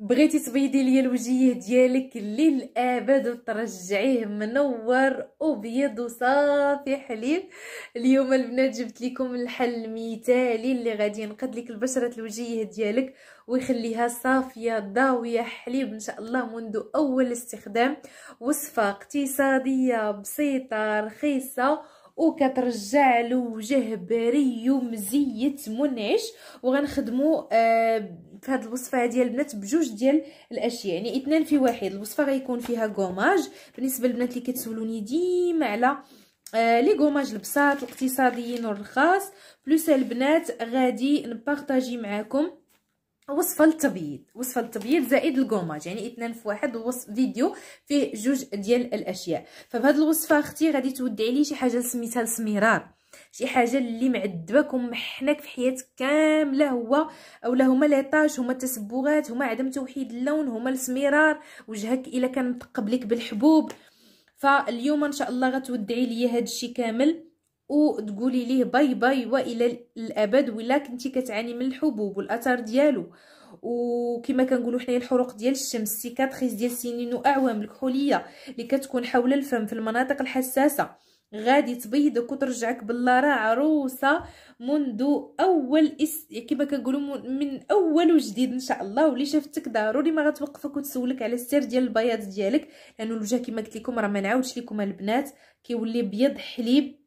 بغيتي تبيضي ليا الوجيه ديالك للابد وترجعيه منور ابيض وصافي حليب اليوم البنات جبت لكم الحل المثالي اللي غادي ينقد لك البشره الوجيه ديالك ويخليها صافيه ضاويه حليب ان شاء الله منذ اول استخدام وصفه اقتصاديه بسيطه رخيصه وكترجع له وجه بري ومزيت منعش وغنخدمو آه في هذه الوصفه ديال البنات بجوج ديال الاشياء يعني اثنان في واحد الوصفه غيكون فيها غوماج بالنسبه للبنات اللي كتسولوني ديما على آه لي غوماج البساط الاقتصاديين والرخاص بلوس البنات غادي نبارطاجي معاكم وصفه للتبييض وصفه للتبييض زائد الكوماج يعني اثنان في واحد وصف فيديو فيه جوج ديال الاشياء فبهاد الوصفه اختي غادي تودي لي شي حاجه سميتها السميرار شي حاجه اللي معذبك ومحنك في حياتك كامله هو اولا هما ليطاج هما التسبغات هما عدم توحيد اللون هما السميرار وجهك الا كان متقب لك بالحبوب فاليوم ان شاء الله غتودعي ليا هذا الشيء كامل وتقولي ليه باي باي والى الابد ولا كنتي كتعاني من الحبوب والاثار ديالو وكما كنقولوا حنايا الحروق ديال الشمس سيكاتريس ديال سنين واعوام الكحوليه اللي كتكون حول الفم في المناطق الحساسه غادي تبيضك وترجعك بالله عروسه منذ اول اس كيما كنقولوا من اول وجديد ان شاء الله واللي شافتك ضروري ما غتوقفك وتسولك على السر ديال البياض ديالك لانه الوجه كيما قلت لكم راه ما نعاودش لكم البنات كيولي بيض حليب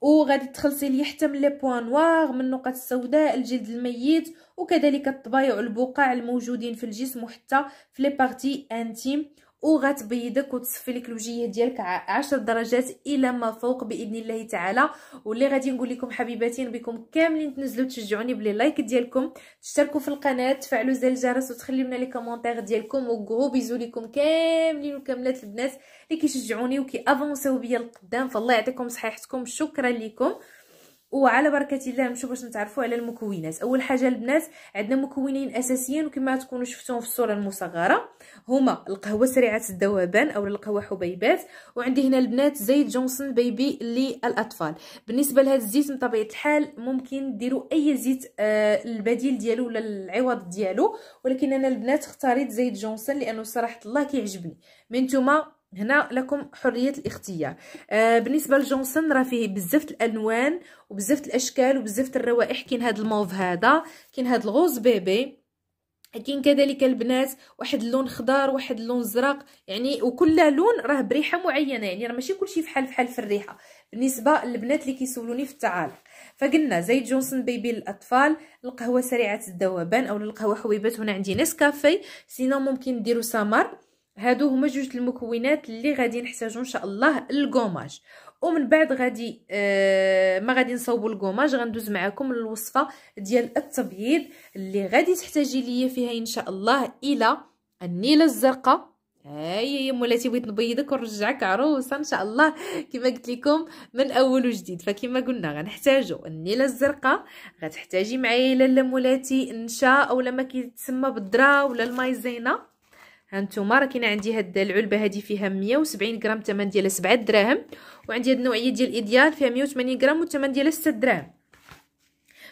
وغادي تخلصي لي حتى من لي بوان نوار من النقط السوداء الجلد الميت وكذلك الطبايع البقع الموجودين في الجسم وحتى في لي بارتي انتيم وغتبيضك وتصفي لك الوجيه ديالك 10 درجات الى ما فوق باذن الله تعالى واللي غادي نقول لكم حبيباتي بكم كاملين تنزلوا تشجعوني بلي لايك ديالكم تشتركوا في القناه تفعلوا زر الجرس وتخليوا لنا لي كومونتير ديالكم وغرو بيزو لكم كاملين وكاملات البنات اللي كيشجعوني وكي افونسيو بيا لقدام فالله يعطيكم صحيحتكم شكرا لكم وعلى بركه الله نمشيو باش نتعرفوا على المكونات اول حاجه البنات عندنا مكونين اساسيين وكما تكونوا شفتوهم في الصوره المصغره هما القهوه سريعه الذوبان او القهوه حبيبات وعندي هنا البنات زيت جونسون بيبي للاطفال بالنسبه لهذا الزيت من طبيعه الحال ممكن ديروا اي زيت آه البديل ديالو ولا العوض ديالو ولكن انا البنات اختاريت زيت جونسون لانه صراحه الله كيعجبني من نتوما هنا لكم حريه الاختيار آه بالنسبه لجونسون راه فيه بزاف الالوان وبزاف الاشكال وبزاف الروائح كاين هذا الموف هذا كاين هذا الغوز بيبي كاين كذلك البنات واحد اللون خضار واحد اللون زرق يعني وكل لون راه بريحه معينه يعني راه ماشي كلشي فحال فحال في الريحه بالنسبه للبنات اللي كيسولوني في التعاليق فقلنا زيت جونسون بيبي للاطفال القهوه سريعه الذوبان او القهوه حبيبات هنا عندي نسكافي سينو ممكن ديروا سمر هادو هما جوج المكونات اللي غادي نحتاجو ان شاء الله الكوماج ومن بعد غادي آه ما غادي نصاوبوا الكوماج غندوز معاكم الوصفه ديال التبييض اللي غادي تحتاجي ليا فيها ان شاء الله الى النيله الزرقاء ها هي مولاتي بغيت نبيضك ونرجعك عروسه ان شاء الله كما قلت لكم من اول وجديد فكما قلنا غنحتاجو النيله الزرقاء غتحتاجي معايا لاله مولاتي النشا اولا ما كيتسمى بالذره ولا المايزينا هانتوما راه كاينه عندي هاد العلبه هادي فيها 170 غرام الثمن ديالها 7 دراهم وعندي هاد النوعيه ديال ايديال فيها 180 غرام والثمن ديالها 6 دراهم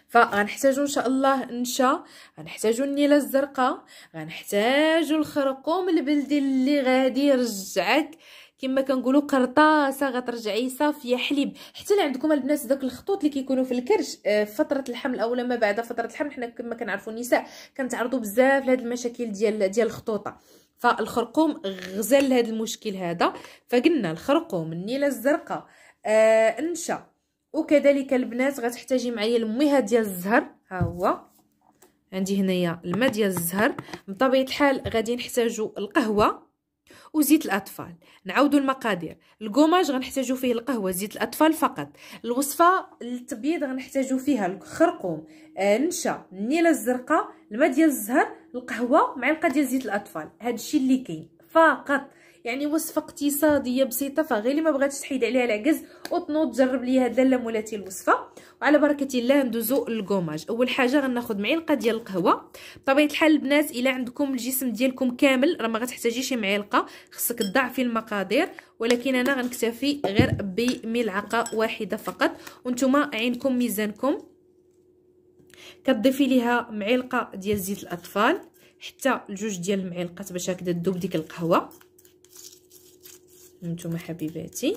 فغنحتاجو ان شاء الله النشا غنحتاجو النيله الزرقاء غنحتاجو الخرقوم البلدي اللي غادي يرجعك كما كنقولوا قرطاسه غترجعي صافيه حليب حتى اللي عندكم البنات داك الخطوط اللي كيكونوا في الكرش آه، فتره الحمل اولا ما بعد فتره الحمل حنا كما كنعرفوا النساء كنتعرضوا بزاف لهاد المشاكل ديال ديال الخطوطه فالخرقوم غزال هذا المشكل هذا فقلنا الخرقوم النيله الزرقاء آه انشا وكذلك البنات غتحتاجي معايا الميها ديال الزهر ها هو عندي هنايا الماء ديال الزهر بطبيعه الحال غادي نحتاجو القهوه وزيت الاطفال نعود المقادير القماش غنحتاجو فيه القهوه زيت الاطفال فقط الوصفه التبييض غنحتاجو فيها الخرقوم آه النيله الزرقاء الماء ديال الزهر القهوه معلقه ديال زيت الاطفال هذا الشيء اللي كاين فقط يعني وصفه اقتصاديه بسيطه فغير اللي ما بغاتش تحيد عليها العكز وتنوض تجرب لي هاد اللام مولاتي الوصفه وعلى بركه الله ندوزو للكوماج اول حاجه غناخذ معلقه ديال القهوه بطبيعه الحال البنات الا عندكم الجسم ديالكم كامل راه ما غتحتاجيش معلقه خصك تضاعفي المقادير ولكن انا غنكتفي غير بملعقه واحده فقط وانتم عينكم ميزانكم كتضيفي ليها معلقه ديال زيت الاطفال حتى جوج ديال المعلقات باش هكذا تذوب ديك القهوه نتوما حبيباتي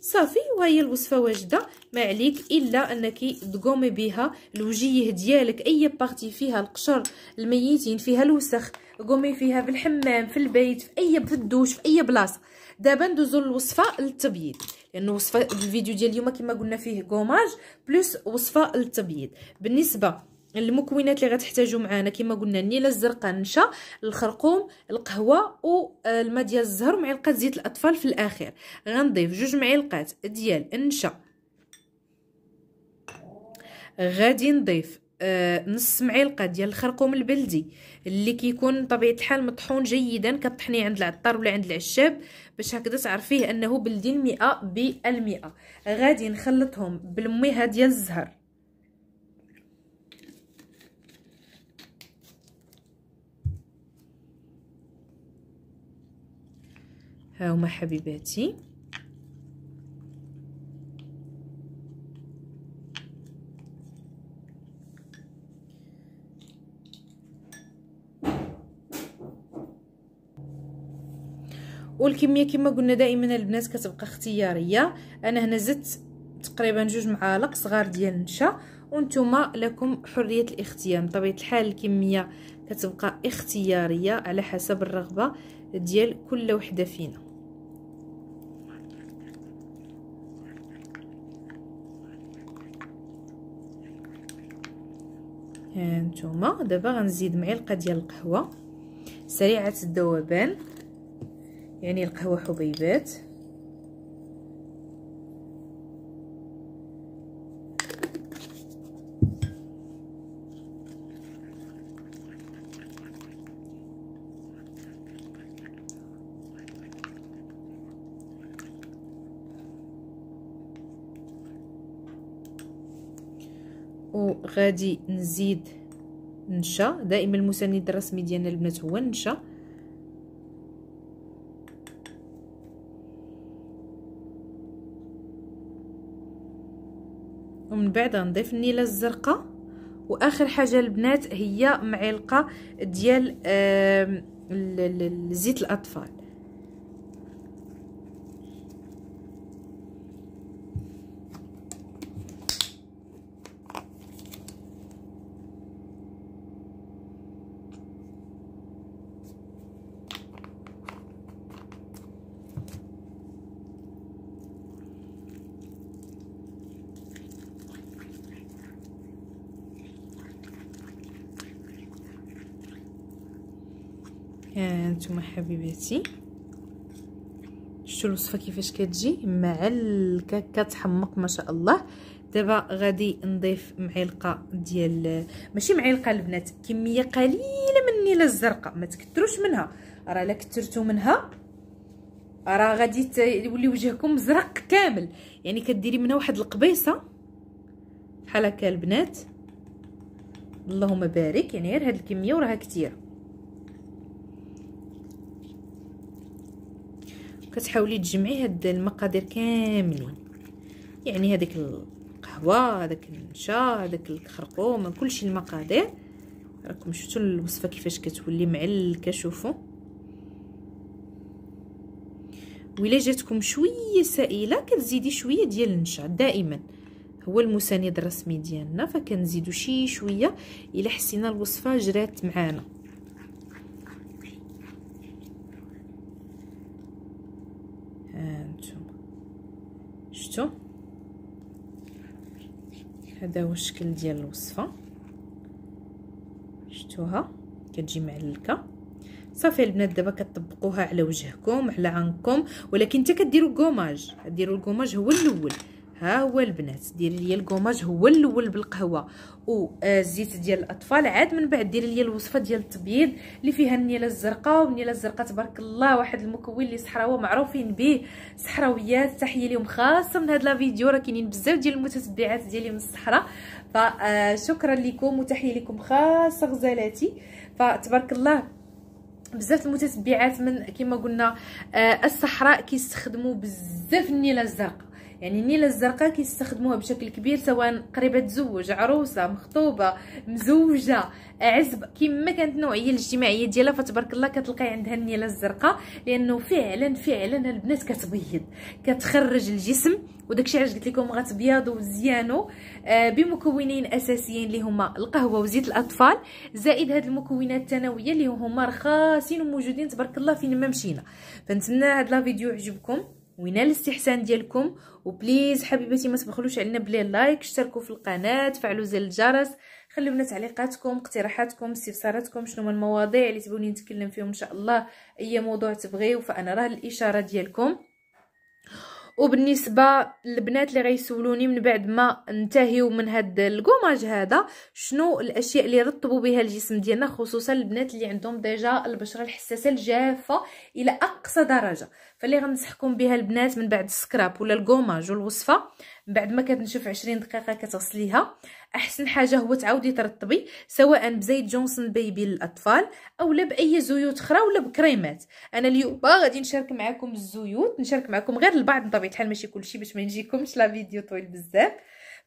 صافي وهي الوصفه واجده ما عليك الا انك تقومي بها الوجيه ديالك اي بارتي فيها القشر الميتين فيها الوسخ قومي فيها في الحمام في البيت في اي في الدوش في اي بلاصه دابا ندوزو للوصفه للتبييض لانه وصفه الفيديو ديال اليوم كما قلنا فيه كوماج بلس وصفه للتبييض بالنسبه المكونات اللي غتحتاجوا معانا كما قلنا النيله الزرقاء النشا الخرقوم القهوه والماء آه، ديال الزهر معلقه زيت الاطفال في الاخير غنضيف جوج معلقات ديال النشا غادي نضيف آه نص معلقه ديال الخرقوم البلدي اللي كيكون طبيعه الحال مطحون جيدا كطحنيه عند العطار ولا عند العشاب باش هكذا تعرفيه انه بلدي المئة بالمئة غادي نخلطهم بالمية ديال الزهر ها هما حبيباتي والكميه كما قلنا دائما البنات كتبقى اختياريه انا هنا زدت تقريبا جوج معالق صغار ديال النشا وانتم لكم حريه الاختيار بطبيعه الحال الكميه كتبقى اختياريه على حسب الرغبه ديال كل وحده فينا هانتوما دابا غنزيد معلقه ديال القهوه سريعه الذوبان يعني القهوه حبيبات وغادي نزيد نشا دائما المسند الرسمي ديالنا البنات هو النشا ومن بعد نضيف النيله الزرقاء واخر حاجه البنات هي معلقه ديال زيت الاطفال هانتوما حبيباتي شفتوا الوصفه كيفاش كتجي مع الكاكا تحمق ما شاء الله دابا غادي نضيف معلقه ديال ماشي معلقه البنات كميه قليله من النيله الزرقاء ما تكثروش منها راه الا كثرتو منها راه غادي يولي وجهكم زرق كامل يعني كديري منها واحد القبيصه بحال هكا البنات اللهم بارك يعني غير هاد الكميه وراها كثيره كتحاولي تجمعي هاد المقادير كاملين يعني هذيك القهوه هذاك النشا هذاك الخرقوم كلشي المقادير راكم شفتوا الوصفه كيفاش كتولي معلكه شوفوا ويلا جاتكم شويه سائله كتزيدي شويه ديال النشا دائما هو المساند الرسمي ديالنا فكنزيدو شي شويه الا حسينا الوصفه جرات معانا شفتوا هذا هو الشكل ديال الوصفه شفتوها كتجي معلكه صافي البنات دابا كطبقوها على وجهكم على عنكم ولكن حتى كديروا كوماج ديروا الكوماج هو الاول ها هو البنات ديري ليا الكوماج هو الاول بالقهوه والزيت آه، ديال الاطفال عاد من بعد ديري ليا الوصفه ديال التبييض اللي فيها النيله الزرقاء والنيله الزرقاء تبارك الله واحد المكون اللي صحراوي معروفين به صحراويات تحيه ليهم خاصه من هاد لا فيديو راه كاينين بزاف ديال المتتبعات ديالي من الصحراء فشكرا آه، لكم وتحيه لكم خاصه غزالاتي فتبارك الله بزاف المتتبعات من كما قلنا آه، الصحراء كيستخدموا بزاف النيله الزرقاء يعني النيله الزرقاء كيستخدموها بشكل كبير سواء قريبه تزوج عروسه مخطوبه مزوجه عزب كما كانت النوعيه الاجتماعيه ديالها فتبارك الله كتلقاي عندها النيله الزرقاء لانه فعلا فعلا البنات كتبيض كتخرج الجسم وداكشي علاش قلت لكم غتبيض ومزيانو آه، بمكونين اساسيين اللي هما القهوه وزيت الاطفال زائد هاد المكونات الثانويه اللي هما رخاصين وموجودين تبارك الله فين ما مشينا فنتمنى هاد لا فيديو عجبكم وينال الاستحسان ديالكم وبليز حبيباتي ما تبخلوش علينا بلي لايك اشتركوا في القناه فعلوا زر الجرس خليو لنا تعليقاتكم اقتراحاتكم استفساراتكم شنو من المواضيع اللي تبغوني نتكلم فيهم ان شاء الله اي موضوع تبغيو فانا راه الاشاره ديالكم وبالنسبه للبنات اللي غيسولوني من بعد ما ننتهيو من هاد الكوماج هذا شنو الاشياء اللي رطبوا بها الجسم ديالنا خصوصا البنات اللي عندهم ديجا البشره الحساسه الجافه الى اقصى درجه فاللي غنصحكم بها البنات من بعد السكراب ولا الكوماج والوصفه من بعد ما كتنشف 20 دقيقه كتغسليها احسن حاجه هو تعاودي ترطبي سواء بزيت جونسون بيبي للاطفال اولا باي زيوت اخرى ولا بكريمات انا اليوم غادي نشارك معكم الزيوت نشارك معكم غير البعض بطبيعه الحال ماشي كلشي باش ما يجيكمش لا فيديو طويل بزاف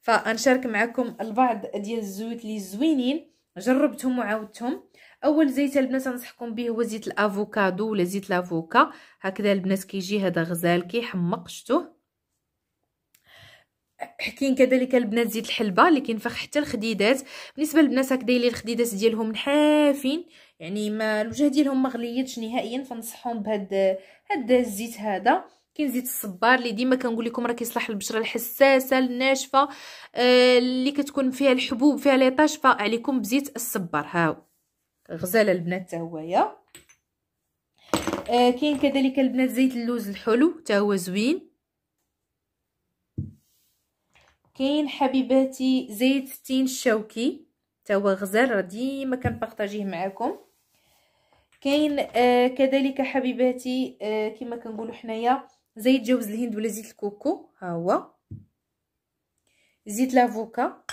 فغنشارك معكم البعض ديال الزيوت اللي زوينين جربتهم وعاودتهم اول زيت البنات انصحكم به هو زيت الافوكادو ولا زيت لافوكا هكذا البنات كيجي هذا غزال كيحمق شتوه حكين كذلك البنات زيت الحلبه اللي كينفخ حتى الخديدات بالنسبه للبنات راك دايرين الخديدات ديالهم نحافين يعني ما الوجه ديالهم ما غليتش نهائيا فنصحهم بهاد هاد الزيت هذا كاين زيت الصبار اللي ديما كنقول لكم راه كيصلح للبشره الحساسه الناشفه آه اللي كتكون فيها الحبوب فيها ليطاج فعليكم بزيت الصبار هاو غزاله البنات حتى هويا آه كاين كذلك البنات زيت اللوز الحلو حتى هو زوين كاين حبيباتي زيت ستين الشوكي تا هو غزال ديما كنبارطاجيه معكم كاين آه كذلك حبيباتي آه كما كنقولوا حنايا زيت جوز الهند ولا زيت الكوكو ها هو زيت لافوكا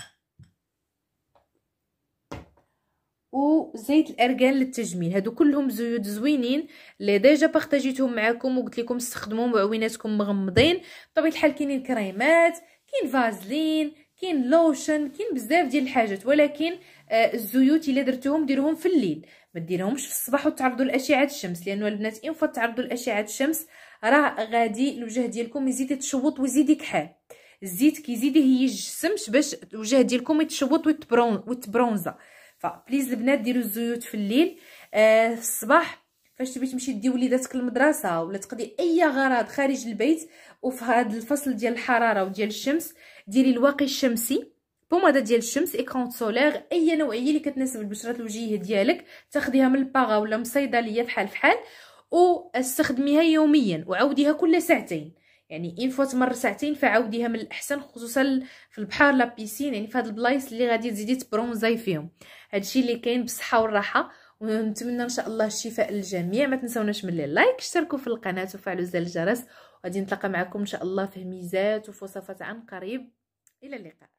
وزيت الارغان للتجميل هادو كلهم زيوت زوينين اللي ديجا بارطاجيتهم معكم وقلت لكم استخدموهم وعويناتكم مغمضين بطبيعه الحال كاينين كريمات كاين فازلين كاين لوشن كاين بزاف ديال الحاجات ولكن آه الزيوت الا درتوهم ديروهم في الليل ما ديروهمش في الصباح وتعرضوا لاشعه الشمس لانه البنات ان تعرضوا لاشعه الشمس راه غادي الوجه ديالكم يزيد يتشوط ويزيد يكحل الزيت كيزيد يهيج الشمس باش الوجه ديالكم يتشوط ويتبرون ويتبرونزا فبليز البنات ديروا الزيوت في الليل آه في الصباح فاش تبي تمشي دي وليداتك للمدرسه ولا تقضي اي غرض خارج البيت وفي هذا الفصل ديال الحراره وديال الشمس ديري الواقي الشمسي بومادا ديال الشمس ايكرون سولير اي نوعيه اللي كتناسب البشره الوجهيه ديالك تاخديها من الباغا ولا من الصيدليه بحال فحال واستخدميها يوميا وعاوديها كل ساعتين يعني ان فوا تمر ساعتين فعاوديها من الاحسن خصوصا في البحر لا بيسين يعني في هاد البلايص اللي غادي تزيدي تبرونزاي فيهم هادشي اللي كاين بالصحه والراحه ونتمنى ان شاء الله الشفاء للجميع ما تنسوناش من لي لايك اشتركوا في القناه وفعلوا زر الجرس وغادي نتلاقى معكم ان شاء الله في ميزات وفصفات عن قريب الى اللقاء